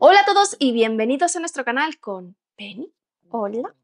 Hola a todos y bienvenidos a nuestro canal con Penny. Hola.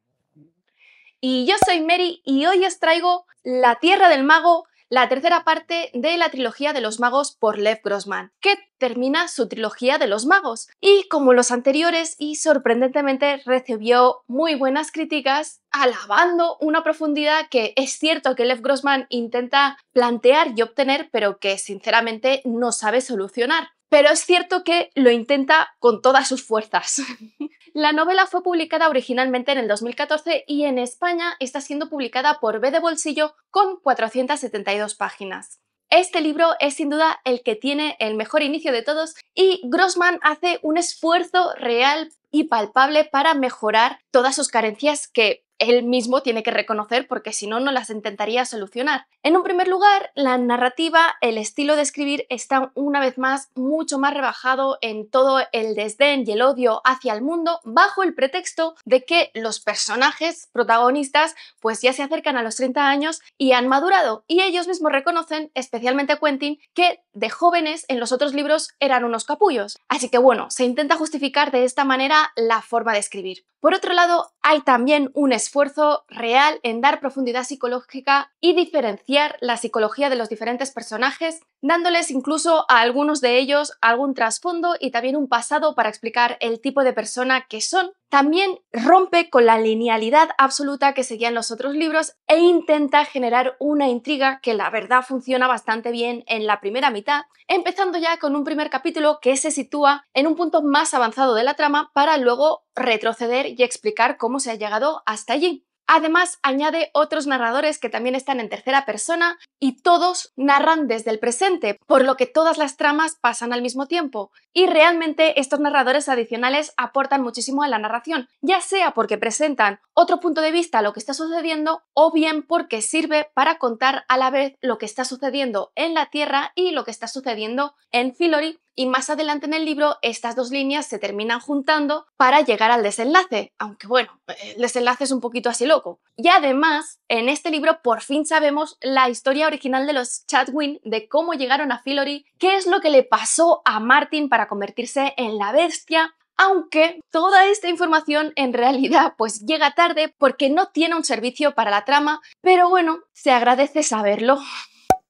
Y yo soy Mary y hoy os traigo La Tierra del Mago, la tercera parte de la trilogía de los magos por Lev Grossman, que termina su trilogía de los magos y como los anteriores y sorprendentemente recibió muy buenas críticas alabando una profundidad que es cierto que Lev Grossman intenta plantear y obtener pero que sinceramente no sabe solucionar pero es cierto que lo intenta con todas sus fuerzas. la novela fue publicada originalmente en el 2014 y en España está siendo publicada por B de Bolsillo con 472 páginas. Este libro es sin duda el que tiene el mejor inicio de todos y Grossman hace un esfuerzo real y palpable para mejorar todas sus carencias que él mismo tiene que reconocer porque si no, no las intentaría solucionar. En un primer lugar, la narrativa, el estilo de escribir está una vez más mucho más rebajado en todo el desdén y el odio hacia el mundo bajo el pretexto de que los personajes protagonistas pues ya se acercan a los 30 años y han madurado y ellos mismos reconocen, especialmente Quentin, que de jóvenes en los otros libros eran unos capullos. Así que bueno, se intenta justificar de esta manera la forma de escribir. Por otro lado, hay también un esfuerzo real en dar profundidad psicológica y diferenciar la psicología de los diferentes personajes, dándoles incluso a algunos de ellos algún trasfondo y también un pasado para explicar el tipo de persona que son también rompe con la linealidad absoluta que seguían los otros libros e intenta generar una intriga que la verdad funciona bastante bien en la primera mitad, empezando ya con un primer capítulo que se sitúa en un punto más avanzado de la trama para luego retroceder y explicar cómo se ha llegado hasta allí. Además, añade otros narradores que también están en tercera persona y todos narran desde el presente, por lo que todas las tramas pasan al mismo tiempo. Y realmente estos narradores adicionales aportan muchísimo a la narración, ya sea porque presentan otro punto de vista a lo que está sucediendo o bien porque sirve para contar a la vez lo que está sucediendo en la Tierra y lo que está sucediendo en Filori y más adelante en el libro estas dos líneas se terminan juntando para llegar al desenlace, aunque bueno, el desenlace es un poquito así loco. Y además, en este libro por fin sabemos la historia original de los Chatwin, de cómo llegaron a Fillory, qué es lo que le pasó a Martin para convertirse en la bestia, aunque toda esta información en realidad pues llega tarde porque no tiene un servicio para la trama, pero bueno, se agradece saberlo.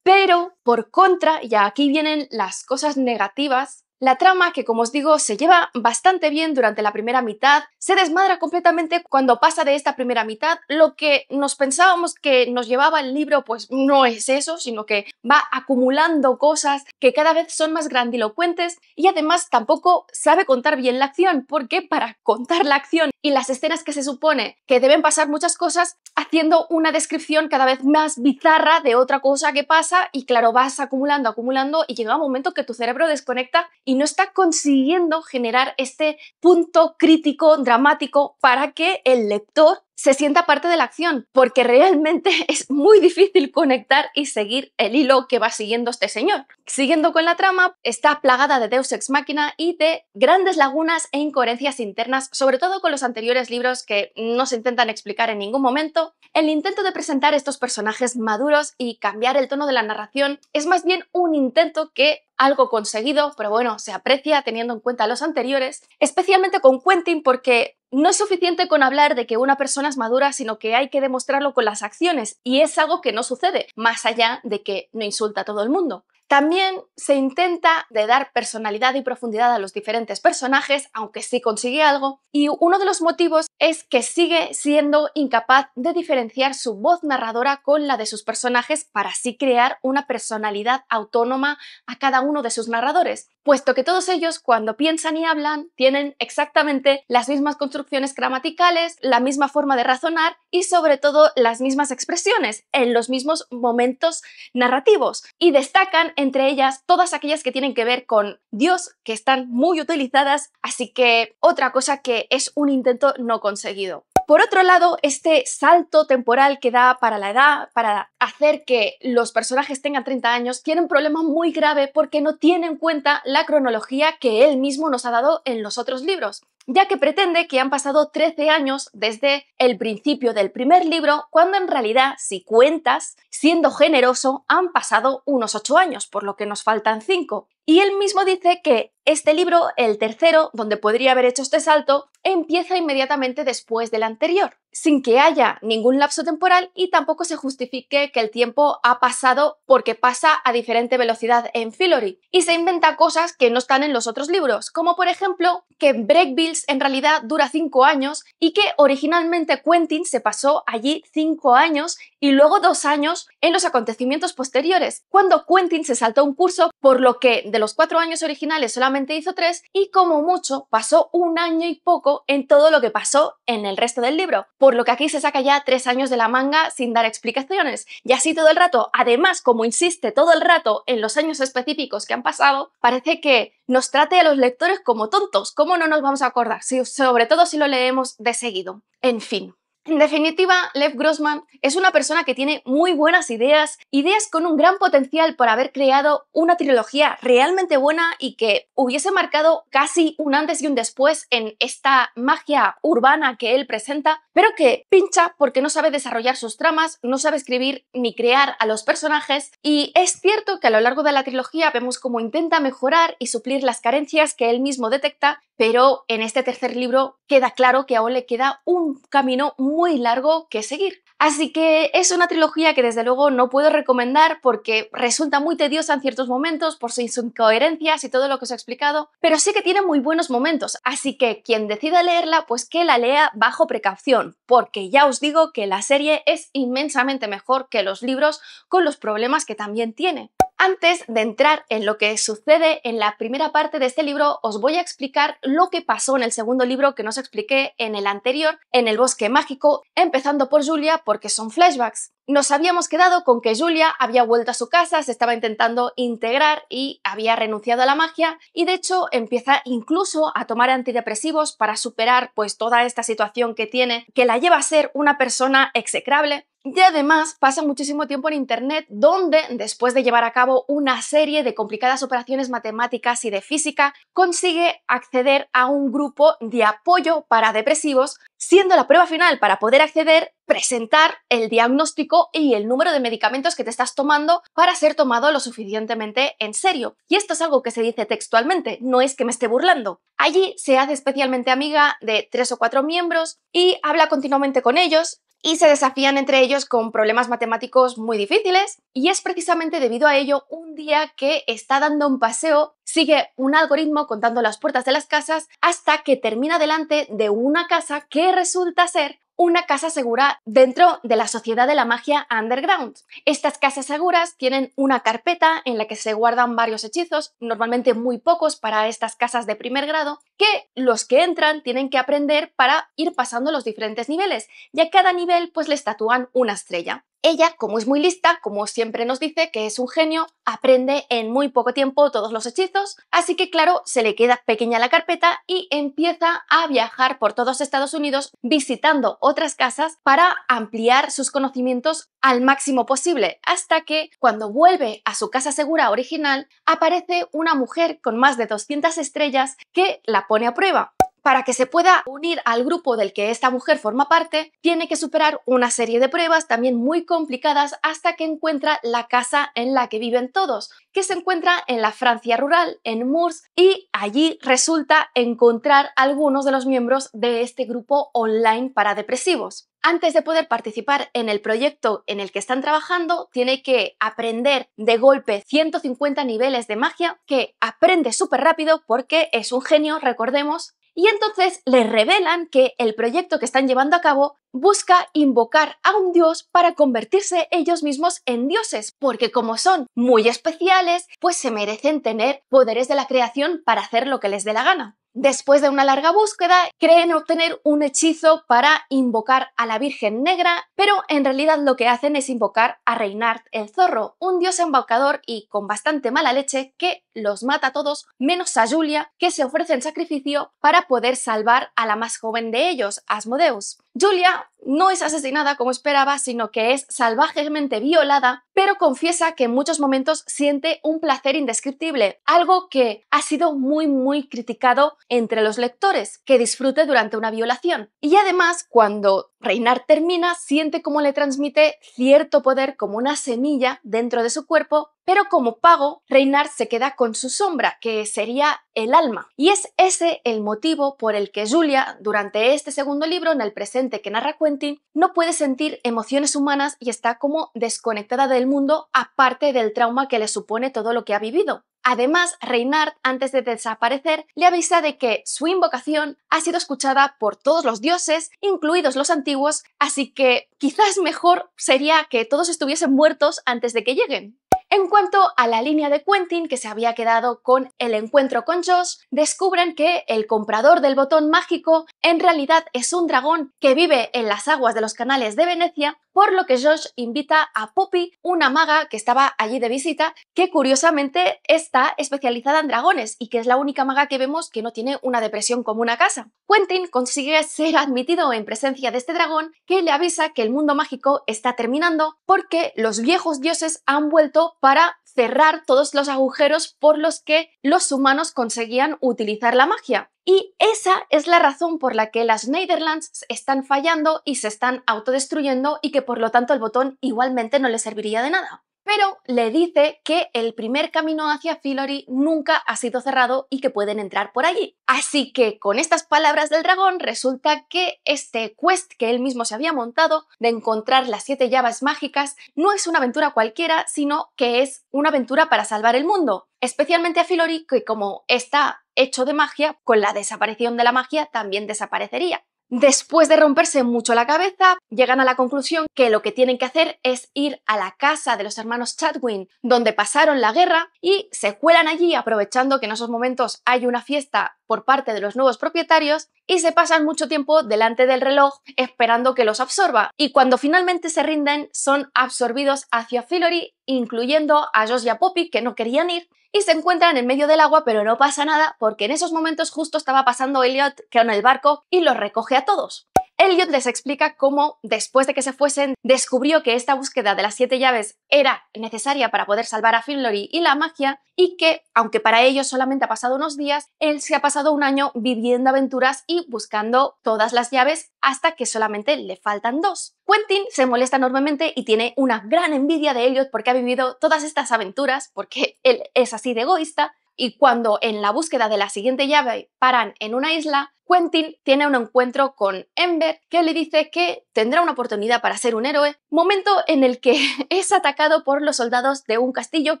Pero por contra, y aquí vienen las cosas negativas, la trama, que como os digo, se lleva bastante bien durante la primera mitad, se desmadra completamente cuando pasa de esta primera mitad. Lo que nos pensábamos que nos llevaba el libro, pues no es eso, sino que va acumulando cosas que cada vez son más grandilocuentes y además tampoco sabe contar bien la acción, porque para contar la acción y las escenas que se supone que deben pasar muchas cosas, haciendo una descripción cada vez más bizarra de otra cosa que pasa y claro, vas acumulando, acumulando y llega un momento que tu cerebro desconecta y no está consiguiendo generar este punto crítico, dramático, para que el lector se sienta parte de la acción, porque realmente es muy difícil conectar y seguir el hilo que va siguiendo este señor. Siguiendo con la trama, está plagada de Deus ex machina y de grandes lagunas e incoherencias internas, sobre todo con los anteriores libros que no se intentan explicar en ningún momento. El intento de presentar estos personajes maduros y cambiar el tono de la narración es más bien un intento que algo conseguido, pero bueno, se aprecia teniendo en cuenta los anteriores, especialmente con Quentin porque no es suficiente con hablar de que una persona es madura, sino que hay que demostrarlo con las acciones, y es algo que no sucede, más allá de que no insulta a todo el mundo. También se intenta de dar personalidad y profundidad a los diferentes personajes, aunque sí consigue algo, y uno de los motivos es que sigue siendo incapaz de diferenciar su voz narradora con la de sus personajes para así crear una personalidad autónoma a cada uno de sus narradores puesto que todos ellos cuando piensan y hablan tienen exactamente las mismas construcciones gramaticales, la misma forma de razonar y sobre todo las mismas expresiones en los mismos momentos narrativos. Y destacan entre ellas todas aquellas que tienen que ver con Dios, que están muy utilizadas, así que otra cosa que es un intento no conseguido. Por otro lado, este salto temporal que da para la edad, para hacer que los personajes tengan 30 años, tiene un problema muy grave porque no tiene en cuenta la cronología que él mismo nos ha dado en los otros libros ya que pretende que han pasado 13 años desde el principio del primer libro, cuando en realidad, si cuentas, siendo generoso, han pasado unos 8 años, por lo que nos faltan 5. Y él mismo dice que este libro, el tercero, donde podría haber hecho este salto, empieza inmediatamente después del anterior, sin que haya ningún lapso temporal y tampoco se justifique que el tiempo ha pasado porque pasa a diferente velocidad en Fillory. Y se inventa cosas que no están en los otros libros, como por ejemplo que Breakville en realidad dura cinco años y que originalmente Quentin se pasó allí cinco años y luego dos años en los acontecimientos posteriores, cuando Quentin se saltó un curso, por lo que de los cuatro años originales solamente hizo tres y como mucho pasó un año y poco en todo lo que pasó en el resto del libro, por lo que aquí se saca ya tres años de la manga sin dar explicaciones. Y así todo el rato, además como insiste todo el rato en los años específicos que han pasado, parece que nos trate a los lectores como tontos. ¿Cómo no nos vamos a acordar? Si, sobre todo si lo leemos de seguido. En fin, en definitiva, Lev Grossman es una persona que tiene muy buenas ideas, ideas con un gran potencial por haber creado una trilogía realmente buena y que hubiese marcado casi un antes y un después en esta magia urbana que él presenta, pero que pincha porque no sabe desarrollar sus tramas, no sabe escribir ni crear a los personajes y es cierto que a lo largo de la trilogía vemos cómo intenta mejorar y suplir las carencias que él mismo detecta, pero en este tercer libro queda claro que aún le queda un camino muy muy largo que seguir. Así que es una trilogía que desde luego no puedo recomendar porque resulta muy tediosa en ciertos momentos por sus incoherencias y todo lo que os he explicado, pero sí que tiene muy buenos momentos, así que quien decida leerla, pues que la lea bajo precaución, porque ya os digo que la serie es inmensamente mejor que los libros con los problemas que también tiene. Antes de entrar en lo que sucede en la primera parte de este libro, os voy a explicar lo que pasó en el segundo libro que nos expliqué en el anterior, en el bosque mágico, empezando por Julia porque son flashbacks. Nos habíamos quedado con que Julia había vuelto a su casa, se estaba intentando integrar y había renunciado a la magia y de hecho empieza incluso a tomar antidepresivos para superar pues toda esta situación que tiene que la lleva a ser una persona execrable y además pasa muchísimo tiempo en Internet, donde, después de llevar a cabo una serie de complicadas operaciones matemáticas y de física, consigue acceder a un grupo de apoyo para depresivos, siendo la prueba final para poder acceder presentar el diagnóstico y el número de medicamentos que te estás tomando para ser tomado lo suficientemente en serio. Y esto es algo que se dice textualmente, no es que me esté burlando. Allí se hace especialmente amiga de tres o cuatro miembros y habla continuamente con ellos y se desafían entre ellos con problemas matemáticos muy difíciles y es precisamente debido a ello un día que está dando un paseo, sigue un algoritmo contando las puertas de las casas hasta que termina delante de una casa que resulta ser una casa segura dentro de la sociedad de la magia underground. Estas casas seguras tienen una carpeta en la que se guardan varios hechizos, normalmente muy pocos para estas casas de primer grado, que los que entran tienen que aprender para ir pasando los diferentes niveles, y a cada nivel pues les tatúan una estrella. Ella, como es muy lista, como siempre nos dice que es un genio, aprende en muy poco tiempo todos los hechizos, así que claro, se le queda pequeña la carpeta y empieza a viajar por todos Estados Unidos visitando otras casas para ampliar sus conocimientos al máximo posible, hasta que cuando vuelve a su casa segura original, aparece una mujer con más de 200 estrellas que la pone a prueba para que se pueda unir al grupo del que esta mujer forma parte, tiene que superar una serie de pruebas también muy complicadas hasta que encuentra la casa en la que viven todos, que se encuentra en la Francia rural, en Murs y allí resulta encontrar algunos de los miembros de este grupo online para depresivos antes de poder participar en el proyecto en el que están trabajando, tiene que aprender de golpe 150 niveles de magia que aprende súper rápido porque es un genio, recordemos, y entonces les revelan que el proyecto que están llevando a cabo busca invocar a un dios para convertirse ellos mismos en dioses, porque como son muy especiales, pues se merecen tener poderes de la creación para hacer lo que les dé la gana. Después de una larga búsqueda, creen obtener un hechizo para invocar a la Virgen Negra, pero en realidad lo que hacen es invocar a Reinhard el Zorro, un dios embaucador y con bastante mala leche que los mata a todos, menos a Julia, que se ofrece en sacrificio para poder salvar a la más joven de ellos, Asmodeus. Julia no es asesinada como esperaba, sino que es salvajemente violada, pero confiesa que en muchos momentos siente un placer indescriptible, algo que ha sido muy muy criticado entre los lectores, que disfrute durante una violación. Y además, cuando Reinar termina, siente cómo le transmite cierto poder como una semilla dentro de su cuerpo, pero como pago, Reinar se queda con su sombra, que sería el alma. Y es ese el motivo por el que Julia, durante este segundo libro, en el presente que narra Quentin, no puede sentir emociones humanas y está como desconectada del mundo, aparte del trauma que le supone todo lo que ha vivido. Además, Reynard, antes de desaparecer, le avisa de que su invocación ha sido escuchada por todos los dioses, incluidos los antiguos, así que quizás mejor sería que todos estuviesen muertos antes de que lleguen. En cuanto a la línea de Quentin que se había quedado con el encuentro con Josh, descubren que el comprador del botón mágico en realidad es un dragón que vive en las aguas de los canales de Venecia por lo que Josh invita a Poppy, una maga que estaba allí de visita, que curiosamente está especializada en dragones y que es la única maga que vemos que no tiene una depresión como una casa. Quentin consigue ser admitido en presencia de este dragón que le avisa que el mundo mágico está terminando porque los viejos dioses han vuelto para cerrar todos los agujeros por los que los humanos conseguían utilizar la magia. Y esa es la razón por la que las Netherlands están fallando y se están autodestruyendo y que por lo tanto el botón igualmente no le serviría de nada pero le dice que el primer camino hacia Filori nunca ha sido cerrado y que pueden entrar por allí. Así que con estas palabras del dragón resulta que este quest que él mismo se había montado de encontrar las siete llaves mágicas no es una aventura cualquiera, sino que es una aventura para salvar el mundo, especialmente a Filori que como está hecho de magia, con la desaparición de la magia también desaparecería. Después de romperse mucho la cabeza, llegan a la conclusión que lo que tienen que hacer es ir a la casa de los hermanos Chadwin, donde pasaron la guerra, y se cuelan allí aprovechando que en esos momentos hay una fiesta por parte de los nuevos propietarios y se pasan mucho tiempo delante del reloj esperando que los absorba. Y cuando finalmente se rinden, son absorbidos hacia Fillory, incluyendo a Josh y a Poppy, que no querían ir, y se encuentran en medio del agua, pero no pasa nada porque en esos momentos justo estaba pasando Elliot con el barco y los recoge a todos. Elliot les explica cómo, después de que se fuesen, descubrió que esta búsqueda de las siete llaves era necesaria para poder salvar a Finlory y la magia, y que, aunque para ellos solamente ha pasado unos días, él se ha pasado un año viviendo aventuras y buscando todas las llaves hasta que solamente le faltan dos. Quentin se molesta enormemente y tiene una gran envidia de Elliot porque ha vivido todas estas aventuras, porque él es así de egoísta, y cuando en la búsqueda de la siguiente llave paran en una isla, Quentin tiene un encuentro con Ember que le dice que tendrá una oportunidad para ser un héroe, momento en el que es atacado por los soldados de un castillo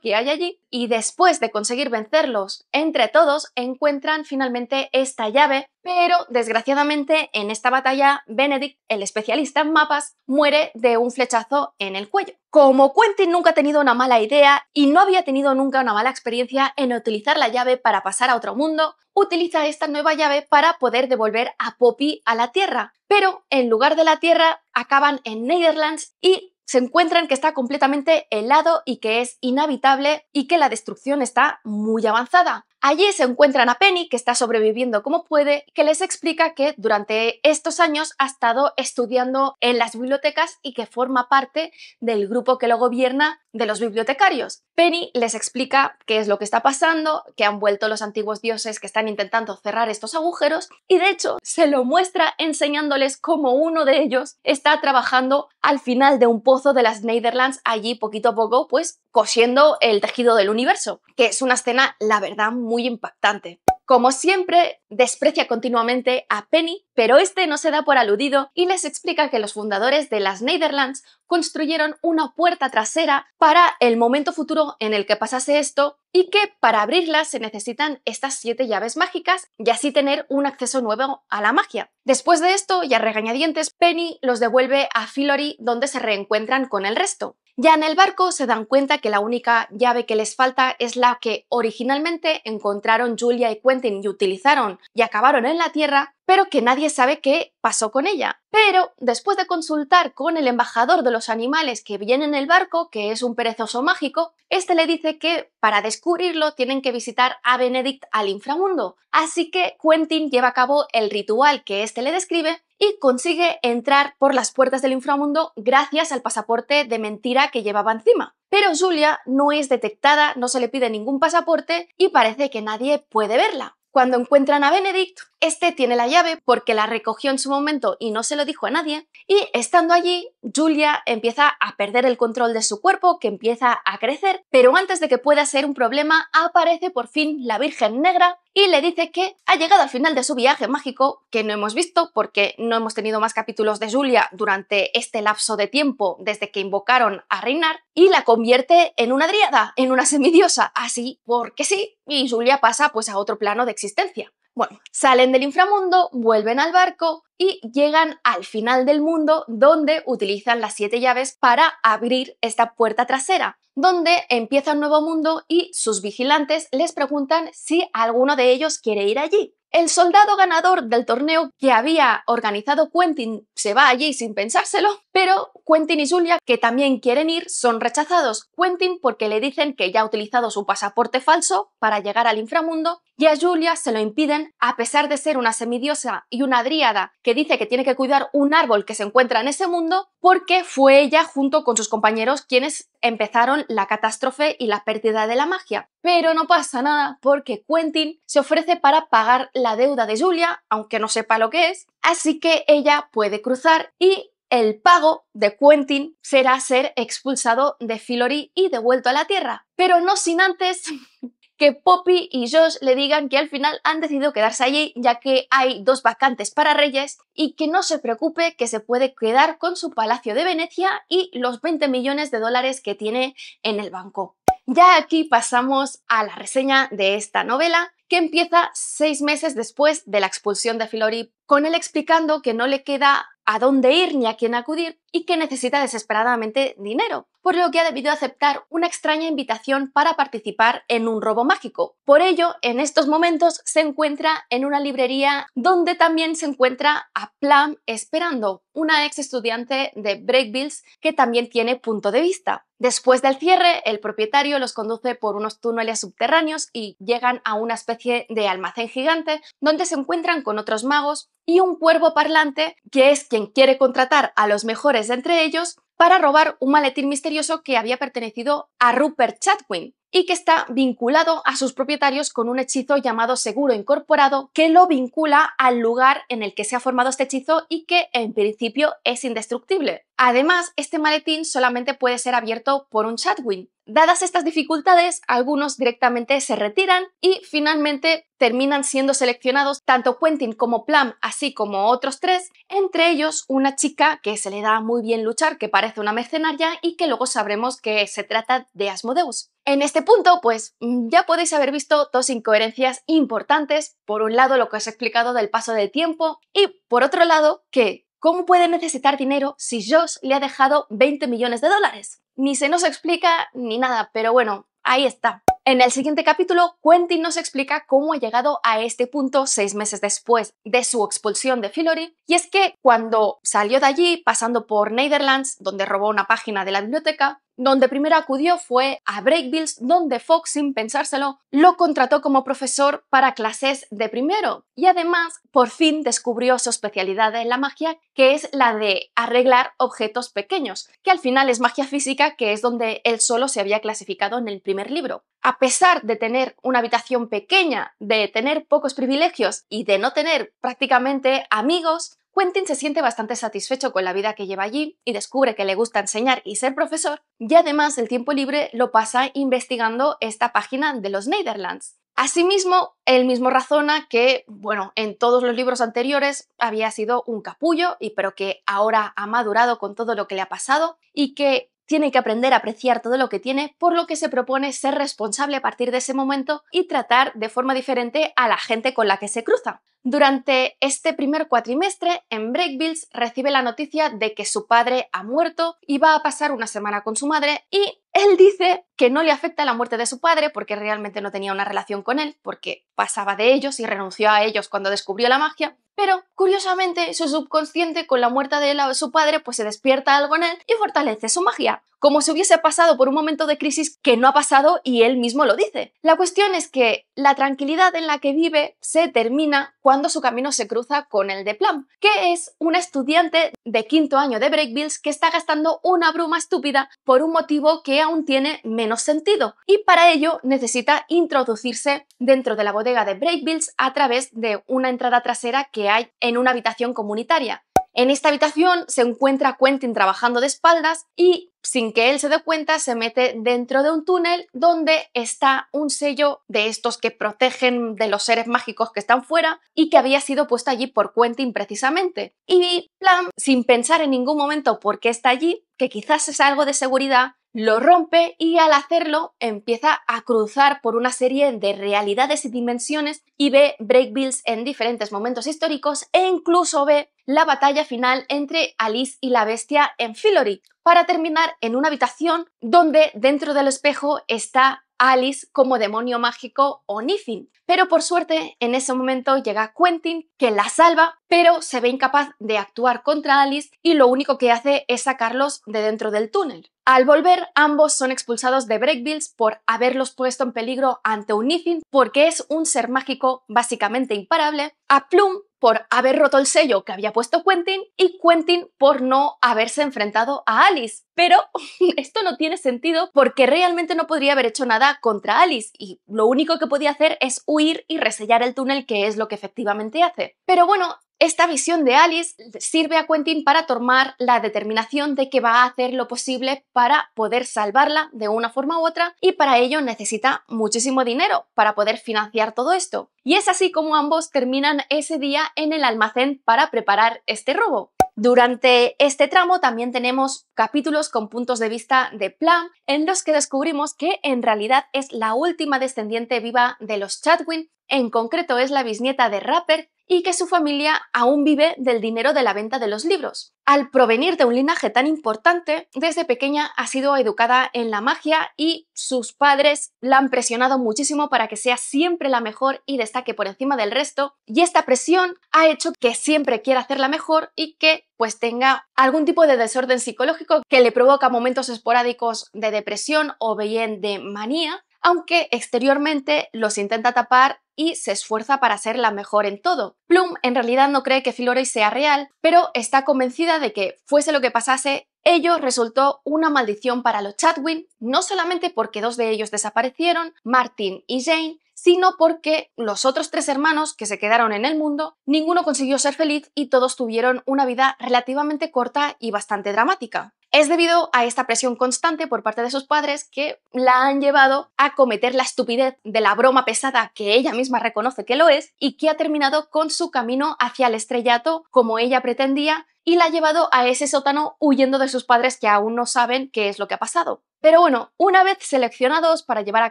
que hay allí y después de conseguir vencerlos entre todos encuentran finalmente esta llave, pero desgraciadamente en esta batalla Benedict, el especialista en mapas, muere de un flechazo en el cuello. Como Quentin nunca ha tenido una mala idea y no había tenido nunca una mala experiencia en utilizar la llave para pasar a otro mundo, utiliza esta nueva llave para poder devolver a Poppy a la Tierra. Pero en lugar de la Tierra acaban en Netherlands y se encuentran que está completamente helado y que es inhabitable y que la destrucción está muy avanzada. Allí se encuentran a Penny, que está sobreviviendo como puede, que les explica que durante estos años ha estado estudiando en las bibliotecas y que forma parte del grupo que lo gobierna de los bibliotecarios. Penny les explica qué es lo que está pasando, que han vuelto los antiguos dioses que están intentando cerrar estos agujeros y de hecho se lo muestra enseñándoles cómo uno de ellos está trabajando al final de un pozo de las Netherlands allí poquito a poco pues cosiendo el tejido del universo, que es una escena la verdad muy impactante. Como siempre, desprecia continuamente a Penny, pero este no se da por aludido y les explica que los fundadores de las Netherlands construyeron una puerta trasera para el momento futuro en el que pasase esto y que para abrirla se necesitan estas siete llaves mágicas y así tener un acceso nuevo a la magia. Después de esto, y a regañadientes, Penny los devuelve a Fillory donde se reencuentran con el resto. Ya en el barco se dan cuenta que la única llave que les falta es la que originalmente encontraron Julia y Quentin y utilizaron y acabaron en la Tierra, pero que nadie sabe qué pasó con ella. Pero después de consultar con el embajador de los animales que viene en el barco, que es un perezoso mágico, este le dice que para descubrirlo tienen que visitar a Benedict al inframundo. Así que Quentin lleva a cabo el ritual que este le describe y consigue entrar por las puertas del inframundo gracias al pasaporte de mentira que llevaba encima. Pero Julia no es detectada, no se le pide ningún pasaporte y parece que nadie puede verla. Cuando encuentran a Benedict, este tiene la llave porque la recogió en su momento y no se lo dijo a nadie. Y estando allí, Julia empieza a perder el control de su cuerpo, que empieza a crecer. Pero antes de que pueda ser un problema, aparece por fin la Virgen Negra y le dice que ha llegado al final de su viaje mágico, que no hemos visto porque no hemos tenido más capítulos de Julia durante este lapso de tiempo desde que invocaron a Reinar, y la convierte en una dríada, en una semidiosa, así porque sí, y Julia pasa pues a otro plano de existencia. Bueno, salen del inframundo, vuelven al barco y llegan al final del mundo donde utilizan las siete llaves para abrir esta puerta trasera donde empieza un nuevo mundo y sus vigilantes les preguntan si alguno de ellos quiere ir allí. El soldado ganador del torneo que había organizado Quentin se va allí sin pensárselo pero Quentin y Julia, que también quieren ir, son rechazados. Quentin porque le dicen que ya ha utilizado su pasaporte falso para llegar al inframundo y a Julia se lo impiden a pesar de ser una semidiosa y una dríada que dice que tiene que cuidar un árbol que se encuentra en ese mundo porque fue ella junto con sus compañeros quienes empezaron la catástrofe y la pérdida de la magia. Pero no pasa nada porque Quentin se ofrece para pagar la deuda de Julia, aunque no sepa lo que es, así que ella puede cruzar y el pago de Quentin será ser expulsado de Fillory y devuelto a la Tierra, pero no sin antes que Poppy y Josh le digan que al final han decidido quedarse allí ya que hay dos vacantes para Reyes y que no se preocupe que se puede quedar con su palacio de Venecia y los 20 millones de dólares que tiene en el banco. Ya aquí pasamos a la reseña de esta novela que empieza seis meses después de la expulsión de Filori, con él explicando que no le queda a dónde ir ni a quién acudir y que necesita desesperadamente dinero, por lo que ha debido aceptar una extraña invitación para participar en un robo mágico. Por ello, en estos momentos se encuentra en una librería donde también se encuentra a Plam esperando, una ex estudiante de Breakbills que también tiene punto de vista. Después del cierre, el propietario los conduce por unos túneles subterráneos y llegan a una especie de almacén gigante donde se encuentran con otros magos y un cuervo parlante que es quien quiere contratar a los mejores de entre ellos para robar un maletín misterioso que había pertenecido a Rupert Chatwin, y que está vinculado a sus propietarios con un hechizo llamado seguro incorporado que lo vincula al lugar en el que se ha formado este hechizo y que en principio es indestructible. Además, este maletín solamente puede ser abierto por un Chatwin. Dadas estas dificultades, algunos directamente se retiran y finalmente terminan siendo seleccionados tanto Quentin como Plum, así como otros tres, entre ellos una chica que se le da muy bien luchar, que parece una mercenaria y que luego sabremos que se trata de Asmodeus. En este punto, pues mm, ya podéis haber visto dos incoherencias importantes. Por un lado, lo que os he explicado del paso del tiempo y por otro lado, que ¿cómo puede necesitar dinero si Josh le ha dejado 20 millones de dólares? Ni se nos explica ni nada, pero bueno, ahí está. En el siguiente capítulo, Quentin nos explica cómo ha llegado a este punto seis meses después de su expulsión de Fillory, y es que cuando salió de allí, pasando por Netherlands, donde robó una página de la biblioteca, donde primero acudió fue a Breakbills, donde Fox, sin pensárselo, lo contrató como profesor para clases de primero. Y además, por fin descubrió su especialidad en la magia, que es la de arreglar objetos pequeños, que al final es magia física, que es donde él solo se había clasificado en el primer libro. A pesar de tener una habitación pequeña, de tener pocos privilegios y de no tener prácticamente amigos, Quentin se siente bastante satisfecho con la vida que lleva allí y descubre que le gusta enseñar y ser profesor, y además el tiempo libre lo pasa investigando esta página de los Netherlands. Asimismo, él mismo razona que, bueno, en todos los libros anteriores había sido un capullo, y pero que ahora ha madurado con todo lo que le ha pasado y que tiene que aprender a apreciar todo lo que tiene, por lo que se propone ser responsable a partir de ese momento y tratar de forma diferente a la gente con la que se cruza. Durante este primer cuatrimestre, en Breakbills recibe la noticia de que su padre ha muerto y va a pasar una semana con su madre y él dice que no le afecta la muerte de su padre porque realmente no tenía una relación con él, porque pasaba de ellos y renunció a ellos cuando descubrió la magia, pero curiosamente su subconsciente con la muerte de su padre pues se despierta algo en él y fortalece su magia, como si hubiese pasado por un momento de crisis que no ha pasado y él mismo lo dice. La cuestión es que la tranquilidad en la que vive se termina cuando su camino se cruza con el de Plum, que es un estudiante de quinto año de Breakbills que está gastando una bruma estúpida por un motivo que aún tiene menos sentido y para ello necesita introducirse dentro de la bodega de Breakbills a través de una entrada trasera que hay en una habitación comunitaria. En esta habitación se encuentra Quentin trabajando de espaldas y, sin que él se dé cuenta, se mete dentro de un túnel donde está un sello de estos que protegen de los seres mágicos que están fuera y que había sido puesto allí por Quentin precisamente. Y Plan, sin pensar en ningún momento por qué está allí, que quizás es algo de seguridad, lo rompe y al hacerlo empieza a cruzar por una serie de realidades y dimensiones y ve breakbills en diferentes momentos históricos e incluso ve la batalla final entre Alice y la bestia en Fillory, para terminar en una habitación donde dentro del espejo está Alice como demonio mágico o Nithin. Pero por suerte, en ese momento llega Quentin, que la salva, pero se ve incapaz de actuar contra Alice y lo único que hace es sacarlos de dentro del túnel. Al volver, ambos son expulsados de Breakbills por haberlos puesto en peligro ante un Nithin, porque es un ser mágico básicamente imparable. A Plum por haber roto el sello que había puesto Quentin y Quentin por no haberse enfrentado a Alice. Pero esto no tiene sentido porque realmente no podría haber hecho nada contra Alice y lo único que podía hacer es huir y resellar el túnel que es lo que efectivamente hace. Pero bueno, esta visión de Alice sirve a Quentin para tomar la determinación de que va a hacer lo posible para poder salvarla de una forma u otra y para ello necesita muchísimo dinero para poder financiar todo esto. Y es así como ambos terminan ese día en el almacén para preparar este robo. Durante este tramo también tenemos capítulos con puntos de vista de plan en los que descubrimos que en realidad es la última descendiente viva de los Chadwin, en concreto es la bisnieta de Rapper, y que su familia aún vive del dinero de la venta de los libros. Al provenir de un linaje tan importante, desde pequeña ha sido educada en la magia y sus padres la han presionado muchísimo para que sea siempre la mejor y destaque por encima del resto, y esta presión ha hecho que siempre quiera hacerla mejor y que pues tenga algún tipo de desorden psicológico que le provoca momentos esporádicos de depresión o bien de manía, aunque exteriormente los intenta tapar y se esfuerza para ser la mejor en todo. Plum en realidad no cree que Filoroy sea real, pero está convencida de que, fuese lo que pasase, ello resultó una maldición para los Chadwin, no solamente porque dos de ellos desaparecieron, Martin y Jane, sino porque los otros tres hermanos que se quedaron en el mundo, ninguno consiguió ser feliz y todos tuvieron una vida relativamente corta y bastante dramática. Es debido a esta presión constante por parte de sus padres que la han llevado a cometer la estupidez de la broma pesada que ella misma reconoce que lo es y que ha terminado con su camino hacia el estrellato como ella pretendía y la ha llevado a ese sótano huyendo de sus padres que aún no saben qué es lo que ha pasado. Pero bueno, una vez seleccionados para llevar a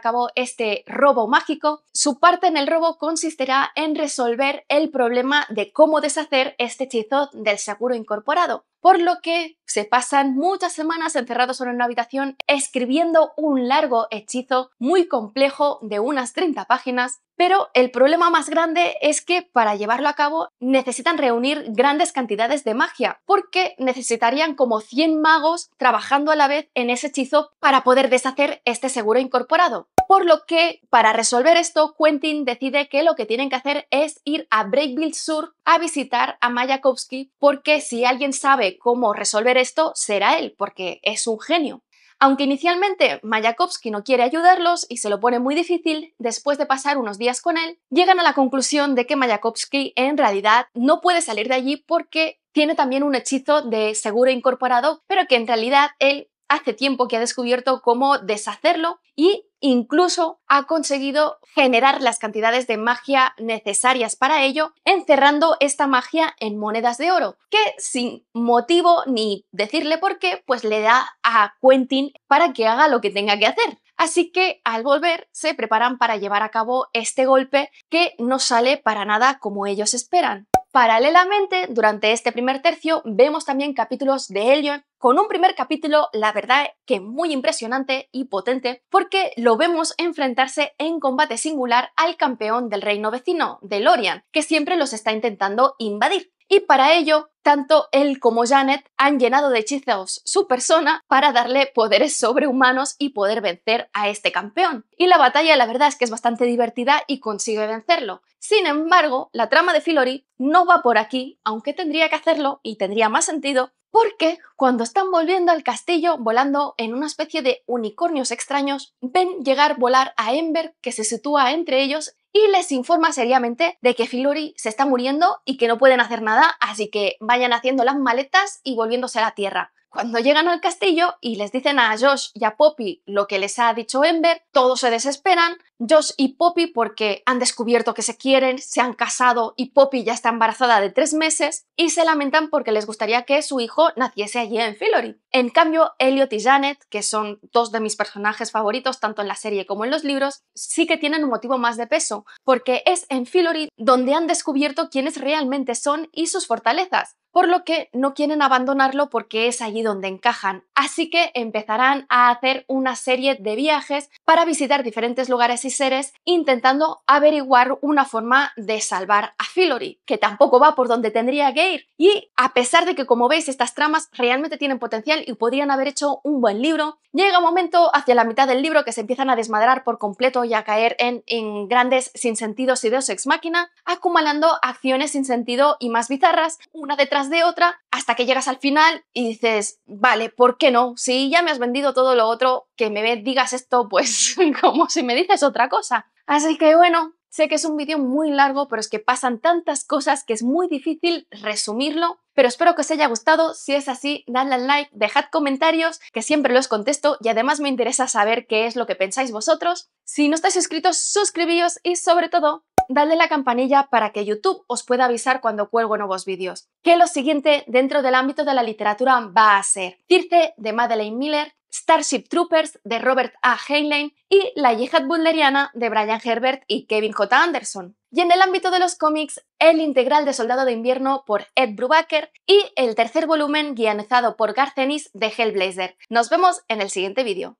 cabo este robo mágico, su parte en el robo consistirá en resolver el problema de cómo deshacer este hechizo del seguro incorporado, por lo que se pasan muchas semanas encerrados en una habitación escribiendo un largo hechizo muy complejo de unas 30 páginas pero el problema más grande es que para llevarlo a cabo necesitan reunir grandes cantidades de magia, porque necesitarían como 100 magos trabajando a la vez en ese hechizo para poder deshacer este seguro incorporado. Por lo que, para resolver esto, Quentin decide que lo que tienen que hacer es ir a Breakville Sur a visitar a Mayakovsky, porque si alguien sabe cómo resolver esto, será él, porque es un genio. Aunque inicialmente Mayakovsky no quiere ayudarlos y se lo pone muy difícil, después de pasar unos días con él, llegan a la conclusión de que Mayakovsky en realidad no puede salir de allí porque tiene también un hechizo de seguro incorporado, pero que en realidad él hace tiempo que ha descubierto cómo deshacerlo y incluso ha conseguido generar las cantidades de magia necesarias para ello, encerrando esta magia en monedas de oro, que sin motivo ni decirle por qué, pues le da a Quentin para que haga lo que tenga que hacer. Así que al volver se preparan para llevar a cabo este golpe que no sale para nada como ellos esperan. Paralelamente, durante este primer tercio vemos también capítulos de Elliot con un primer capítulo, la verdad que muy impresionante y potente, porque lo vemos enfrentarse en combate singular al campeón del reino vecino, de que siempre los está intentando invadir. Y para ello, tanto él como Janet han llenado de hechizos su persona para darle poderes sobrehumanos y poder vencer a este campeón. Y la batalla la verdad es que es bastante divertida y consigue vencerlo. Sin embargo, la trama de Filori no va por aquí, aunque tendría que hacerlo y tendría más sentido porque cuando están volviendo al castillo volando en una especie de unicornios extraños, ven llegar volar a Ember que se sitúa entre ellos y les informa seriamente de que Filori se está muriendo y que no pueden hacer nada, así que vayan haciendo las maletas y volviéndose a la Tierra. Cuando llegan al castillo y les dicen a Josh y a Poppy lo que les ha dicho Ember, todos se desesperan, Josh y Poppy porque han descubierto que se quieren, se han casado y Poppy ya está embarazada de tres meses y se lamentan porque les gustaría que su hijo naciese allí en Fillory. En cambio, Elliot y Janet, que son dos de mis personajes favoritos tanto en la serie como en los libros, sí que tienen un motivo más de peso, porque es en Fillory donde han descubierto quiénes realmente son y sus fortalezas por lo que no quieren abandonarlo porque es allí donde encajan. Así que empezarán a hacer una serie de viajes para visitar diferentes lugares y seres intentando averiguar una forma de salvar a Fillory, que tampoco va por donde tendría que ir. Y a pesar de que, como veis, estas tramas realmente tienen potencial y podrían haber hecho un buen libro, llega un momento hacia la mitad del libro que se empiezan a desmadrar por completo y a caer en, en grandes sinsentidos y de ex máquina, acumulando acciones sin sentido y más bizarras, una detrás de otra, hasta que llegas al final y dices, vale, ¿por qué no? Si ya me has vendido todo lo otro, que me digas esto, pues como si me dices otra cosa. Así que bueno, sé que es un vídeo muy largo, pero es que pasan tantas cosas que es muy difícil resumirlo. Pero espero que os haya gustado, si es así, dadle al like, dejad comentarios, que siempre los contesto y además me interesa saber qué es lo que pensáis vosotros. Si no estáis suscritos, suscribíos y sobre todo, dadle la campanilla para que YouTube os pueda avisar cuando cuelgo nuevos vídeos. Que lo siguiente dentro del ámbito de la literatura va a ser Circe de Madeleine Miller, Starship Troopers de Robert A. Heinlein y La Yihad Butleriana de Brian Herbert y Kevin J. Anderson. Y en el ámbito de los cómics, El Integral de Soldado de Invierno por Ed Brubaker y el tercer volumen guionizado por Garcenis de Hellblazer. Nos vemos en el siguiente vídeo.